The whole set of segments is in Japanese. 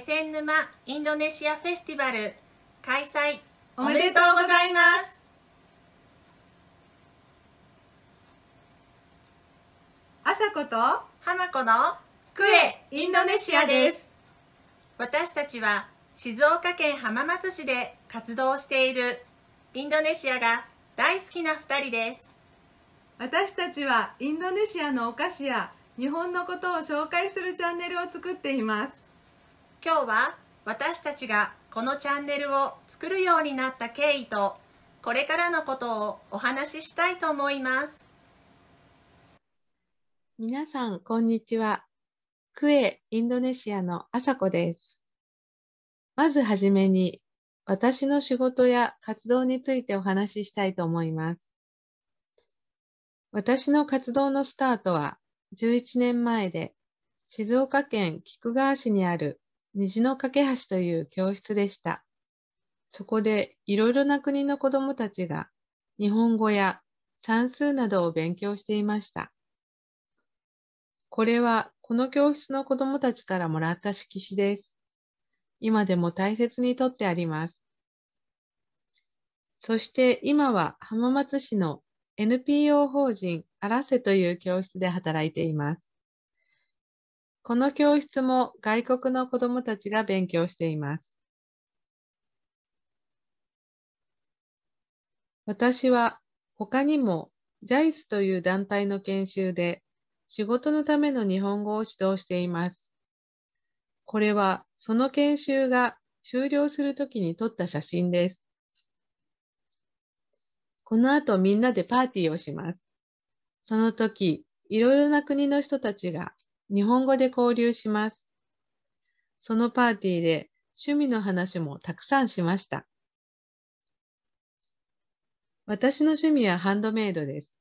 気仙沼インドネシアフェスティバル開催おめでとうございますあさこと花子のクエインドネシアです私たちは静岡県浜松市で活動しているインドネシアが大好きな2人です私たちはインドネシアのお菓子や日本のことを紹介するチャンネルを作っています今日は私たちがこのチャンネルを作るようになった経緯とこれからのことをお話ししたいと思います皆さんこんにちはクエインドネシアのあさこですまずはじめに私の仕事や活動についてお話ししたいと思います私の活動のスタートは11年前で静岡県菊川市にある虹の架け橋という教室でした。そこでいろいろな国の子どもたちが日本語や算数などを勉強していました。これはこの教室の子どもたちからもらった色紙です。今でも大切にとってあります。そして今は浜松市の NPO 法人アラセという教室で働いています。この教室も外国の子どもたちが勉強しています。私は他にも JICE という団体の研修で仕事のための日本語を指導しています。これはその研修が終了するときに撮った写真です。この後みんなでパーティーをします。その時、いろいろな国の人たちが日本語で交流します。そのパーティーで趣味の話もたくさんしました。私の趣味はハンドメイドです。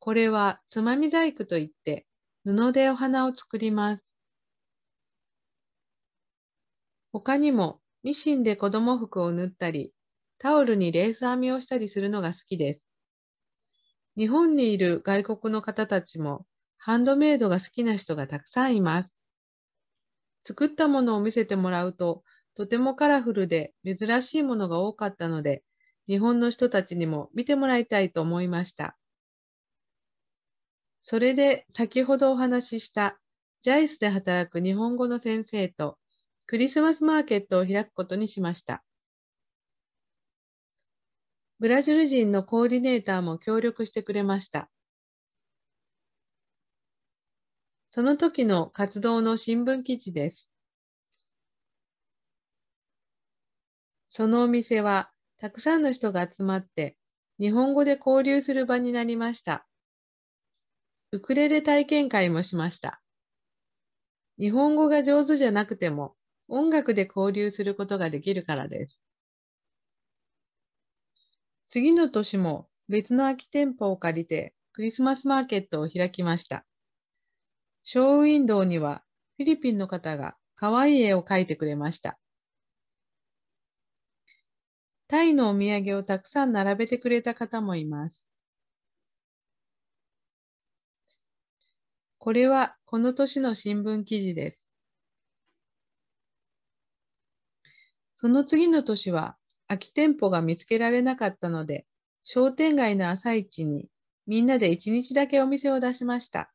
これはつまみ細工といって布でお花を作ります。他にもミシンで子供服を縫ったり、タオルにレース編みをしたりするのが好きです。日本にいる外国の方たちもハンドメイドが好きな人がたくさんいます。作ったものを見せてもらうと、とてもカラフルで珍しいものが多かったので、日本の人たちにも見てもらいたいと思いました。それで先ほどお話ししたジャイスで働く日本語の先生とクリスマスマーケットを開くことにしました。ブラジル人のコーディネーターも協力してくれました。その時の活動の新聞記事です。そのお店はたくさんの人が集まって日本語で交流する場になりました。ウクレレ体験会もしました。日本語が上手じゃなくても音楽で交流することができるからです。次の年も別の空き店舗を借りてクリスマスマーケットを開きました。ショーウィンドウにはフィリピンの方が可愛い絵を描いてくれました。タイのお土産をたくさん並べてくれた方もいます。これはこの年の新聞記事です。その次の年は空き店舗が見つけられなかったので、商店街の朝市にみんなで一日だけお店を出しました。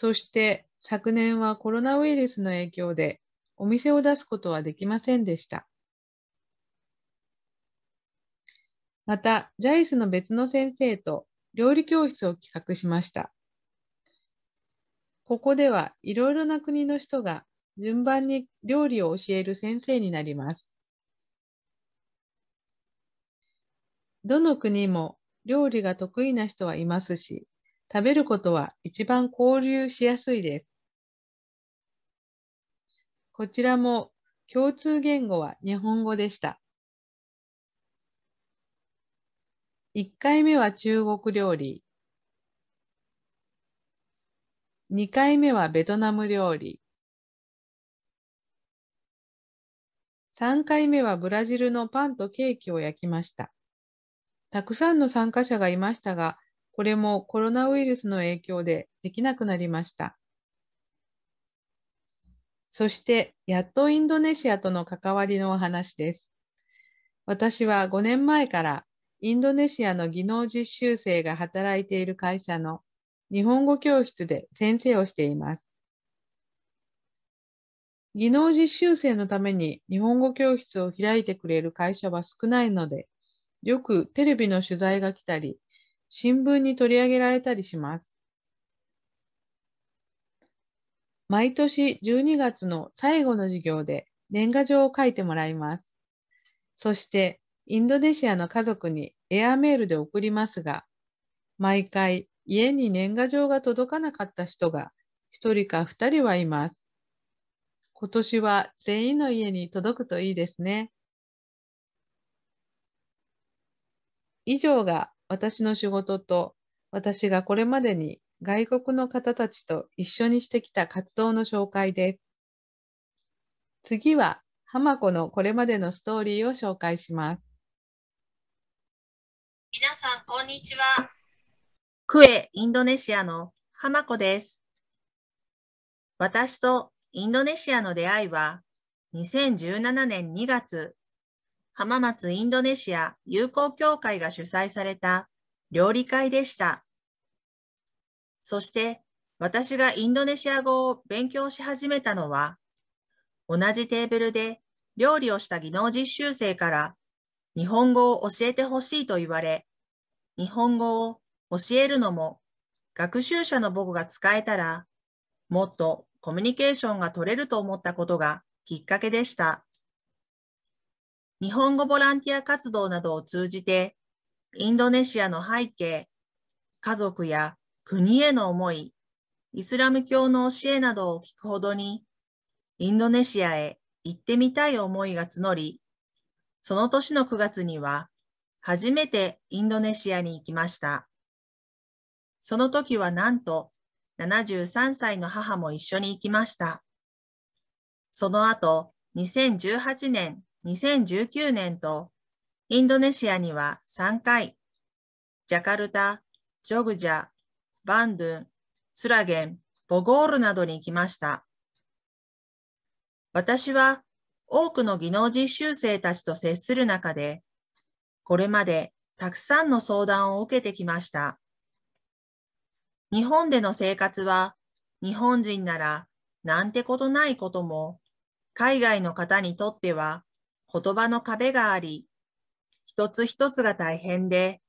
そして昨年はコロナウイルスの影響でお店を出すことはできませんでした。また、ジャイスの別の先生と料理教室を企画しました。ここではいろいろな国の人が順番に料理を教える先生になります。どの国も料理が得意な人はいますし、食べることは一番交流しやすいです。こちらも共通言語は日本語でした。1回目は中国料理。2回目はベトナム料理。3回目はブラジルのパンとケーキを焼きました。たくさんの参加者がいましたが、これもコロナウイルスの影響でできなくなりました。そして、やっとインドネシアとの関わりのお話です。私は5年前からインドネシアの技能実習生が働いている会社の日本語教室で先生をしています。技能実習生のために日本語教室を開いてくれる会社は少ないので、よくテレビの取材が来たり、新聞に取り上げられたりします。毎年12月の最後の授業で年賀状を書いてもらいます。そしてインドネシアの家族にエアメールで送りますが、毎回家に年賀状が届かなかった人が1人か2人はいます。今年は全員の家に届くといいですね。以上が私の仕事と私がこれまでに外国の方たちと一緒にしてきた活動の紹介です。次は浜子のこれまでのストーリーを紹介します。皆さん、こんにちは。クエ、インドネシアの浜子です。私とインドネシアの出会いは2017年2月浜松インドネシア友好協会が主催された料理会でした。そして私がインドネシア語を勉強し始めたのは、同じテーブルで料理をした技能実習生から日本語を教えてほしいと言われ、日本語を教えるのも学習者の母語が使えたら、もっとコミュニケーションが取れると思ったことがきっかけでした。日本語ボランティア活動などを通じて、インドネシアの背景、家族や国への思い、イスラム教の教えなどを聞くほどに、インドネシアへ行ってみたい思いが募り、その年の9月には、初めてインドネシアに行きました。その時はなんと、73歳の母も一緒に行きました。その後、2018年2019年とインドネシアには3回、ジャカルタ、ジョグジャ、バンドゥン、スラゲン、ボゴールなどに行きました。私は多くの技能実習生たちと接する中で、これまでたくさんの相談を受けてきました。日本での生活は日本人ならなんてことないことも海外の方にとっては言葉の壁があり、一つ一つが大変で、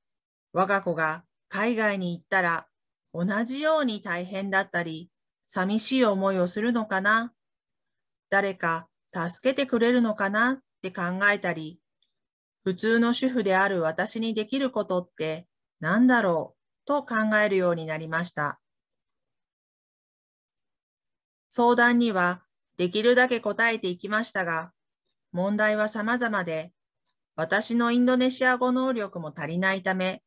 我が子が海外に行ったら同じように大変だったり、寂しい思いをするのかな誰か助けてくれるのかなって考えたり、普通の主婦である私にできることって何だろうと考えるようになりました。相談にはできるだけ答えていきましたが、問題は様々で、私のインドネシア語能力も足りないため、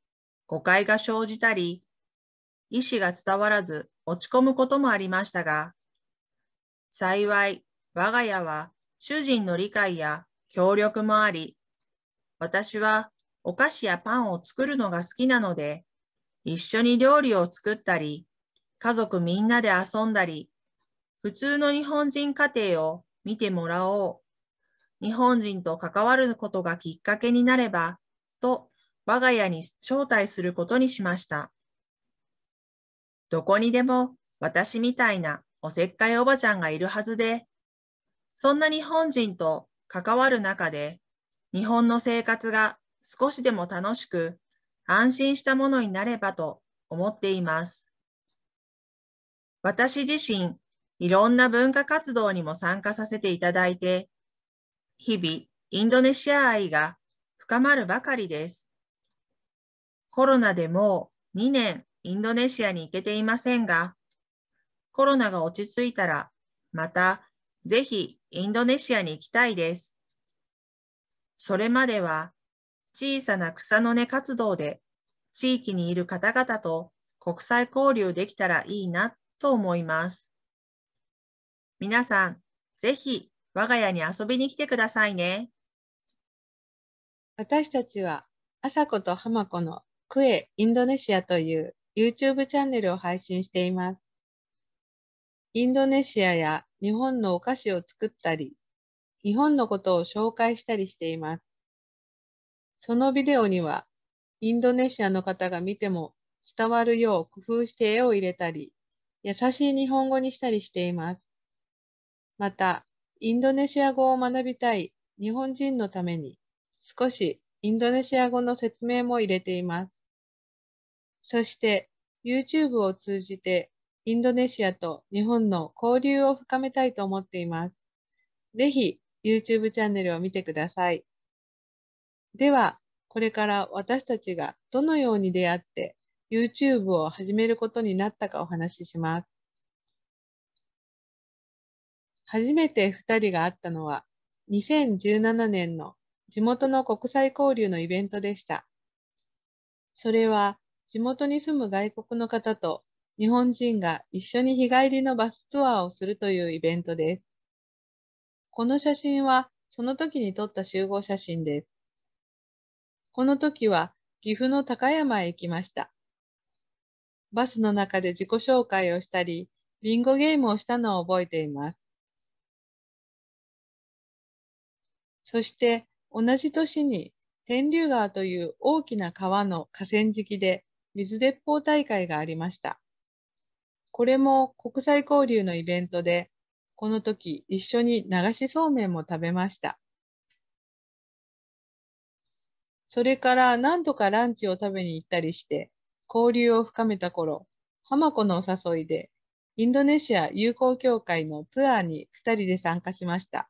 誤解が生じたり、意思が伝わらず落ち込むこともありましたが、幸い、我が家は主人の理解や協力もあり、私はお菓子やパンを作るのが好きなので、一緒に料理を作ったり、家族みんなで遊んだり、普通の日本人家庭を見てもらおう日本人と関わることがきっかけになれば、と我が家に招待することにしました。どこにでも私みたいなおせっかいおばちゃんがいるはずで、そんな日本人と関わる中で、日本の生活が少しでも楽しく安心したものになればと思っています。私自身、いろんな文化活動にも参加させていただいて、日々、インドネシア愛が深まるばかりです。コロナでもう2年インドネシアに行けていませんが、コロナが落ち着いたら、またぜひインドネシアに行きたいです。それまでは小さな草の根活動で地域にいる方々と国際交流できたらいいなと思います。皆さん、ぜひ我が家に遊びに来てくださいね。私たちは、あさこと浜子のクエインドネシアという YouTube チャンネルを配信しています。インドネシアや日本のお菓子を作ったり、日本のことを紹介したりしています。そのビデオには、インドネシアの方が見ても伝わるよう工夫して絵を入れたり、優しい日本語にしたりしています。また、インドネシア語を学びたい日本人のために少しインドネシア語の説明も入れています。そして YouTube を通じてインドネシアと日本の交流を深めたいと思っています。ぜひ YouTube チャンネルを見てください。では、これから私たちがどのように出会って YouTube を始めることになったかお話しします。初めて2人が会ったのは、2017年の地元の国際交流のイベントでした。それは、地元に住む外国の方と日本人が一緒に日帰りのバスツアーをするというイベントです。この写真はその時に撮った集合写真です。この時は岐阜の高山へ行きました。バスの中で自己紹介をしたり、ビンゴゲームをしたのを覚えています。そして同じ年に天竜川という大きな川の河川敷で水鉄砲大会がありました。これも国際交流のイベントで、この時一緒に流しそうめんも食べました。それから何度かランチを食べに行ったりして、交流を深めた頃、浜子のお誘いで、インドネシア友好協会のツアーに2人で参加しました。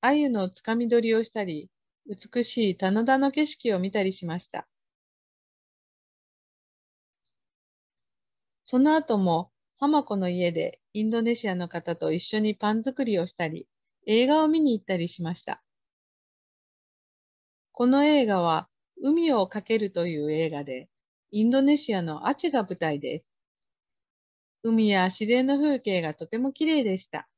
鮎のつかみ取りをしたり、美しい棚田の景色を見たりしました。その後も、浜子の家でインドネシアの方と一緒にパン作りをしたり、映画を見に行ったりしました。この映画は、海をかけるという映画で、インドネシアのアチェが舞台です。海や自然の風景がとても綺麗でした。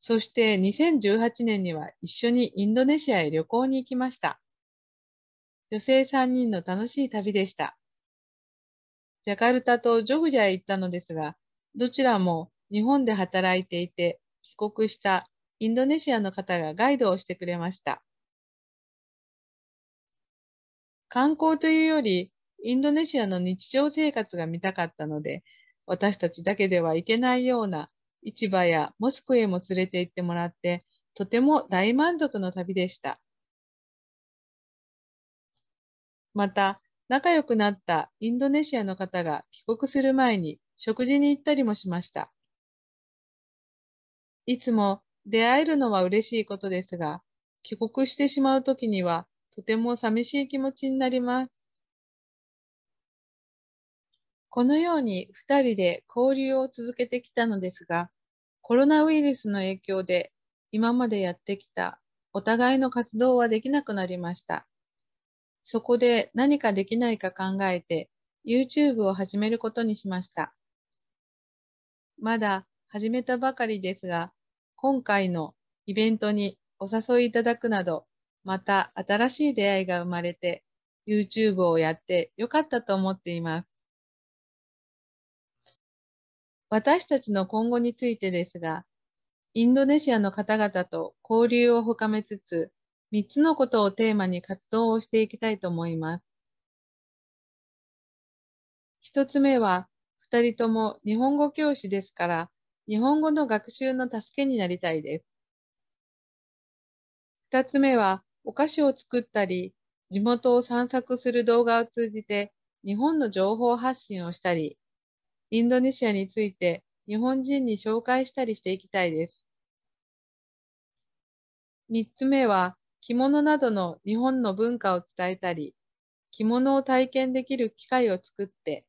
そして2018年には一緒にインドネシアへ旅行に行きました。女性3人の楽しい旅でした。ジャカルタとジョグジャへ行ったのですが、どちらも日本で働いていて帰国したインドネシアの方がガイドをしてくれました。観光というより、インドネシアの日常生活が見たかったので、私たちだけでは行けないような市場やモスクへも連れて行ってもらって、とても大満足の旅でした。また、仲良くなったインドネシアの方が帰国する前に食事に行ったりもしました。いつも出会えるのは嬉しいことですが、帰国してしまうときにはとても寂しい気持ちになります。このように2人で交流を続けてきたのですが、コロナウイルスの影響で今までやってきたお互いの活動はできなくなりました。そこで何かできないか考えて YouTube を始めることにしました。まだ始めたばかりですが、今回のイベントにお誘いいただくなど、また新しい出会いが生まれて YouTube をやってよかったと思っています。私たちの今後についてですが、インドネシアの方々と交流を深めつつ、3つのことをテーマに活動をしていきたいと思います。1つ目は、2人とも日本語教師ですから、日本語の学習の助けになりたいです。2つ目は、お菓子を作ったり、地元を散策する動画を通じて、日本の情報発信をしたり、インドネシアについて日本人に紹介したりしていきたいです。3つ目は、着物などの日本の文化を伝えたり、着物を体験できる機会を作って、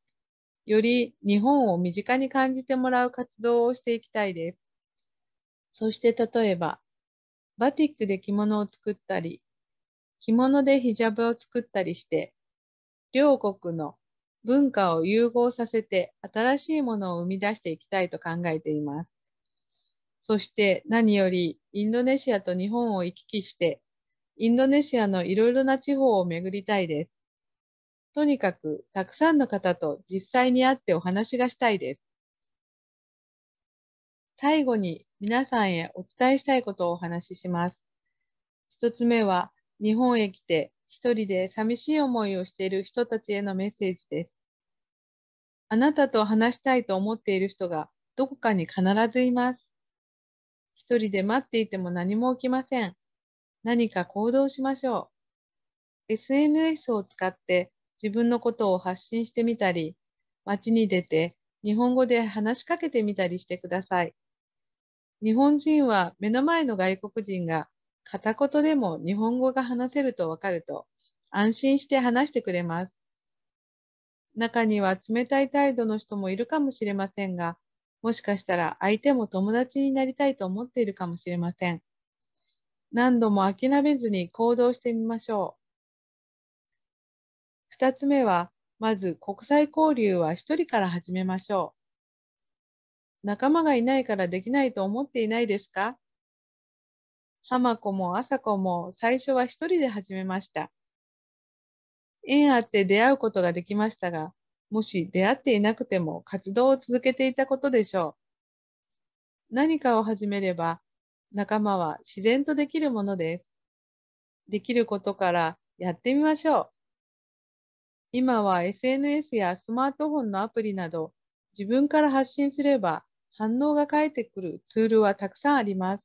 より日本を身近に感じてもらう活動をしていきたいです。そして例えば、バティックで着物を作ったり、着物でヒジャブを作ったりして、両国の文化を融合させて新しいものを生み出していきたいと考えています。そして何よりインドネシアと日本を行き来して、インドネシアのいろいろな地方を巡りたいです。とにかくたくさんの方と実際に会ってお話がしたいです。最後に皆さんへお伝えしたいことをお話しします。一つ目は日本へ来て一人で寂しい思いをしている人たちへのメッセージです。あなたと話したいと思っている人がどこかに必ずいます。一人で待っていても何も起きません。何か行動しましょう。SNS を使って自分のことを発信してみたり、街に出て日本語で話しかけてみたりしてください。日本人は目の前の外国人が片言でも日本語が話せるとわかると安心して話してくれます。中には冷たい態度の人もいるかもしれませんが、もしかしたら相手も友達になりたいと思っているかもしれません。何度も諦めずに行動してみましょう。二つ目は、まず国際交流は一人から始めましょう。仲間がいないからできないと思っていないですか浜子も朝子も最初は一人で始めました。縁あって出会うことができましたが、もし出会っていなくても活動を続けていたことでしょう。何かを始めれば仲間は自然とできるものです。できることからやってみましょう。今は SNS やスマートフォンのアプリなど自分から発信すれば反応が返ってくるツールはたくさんあります。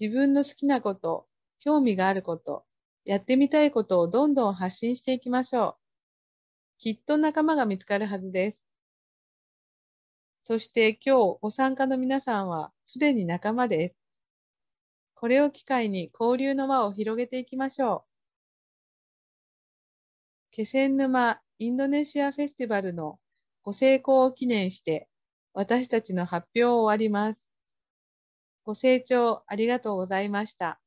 自分の好きなこと、興味があること、やってみたいことをどんどん発信していきましょう。きっと仲間が見つかるはずです。そして今日ご参加の皆さんはすでに仲間です。これを機会に交流の輪を広げていきましょう。気仙沼インドネシアフェスティバルのご成功を記念して私たちの発表を終わります。ご清聴ありがとうございました。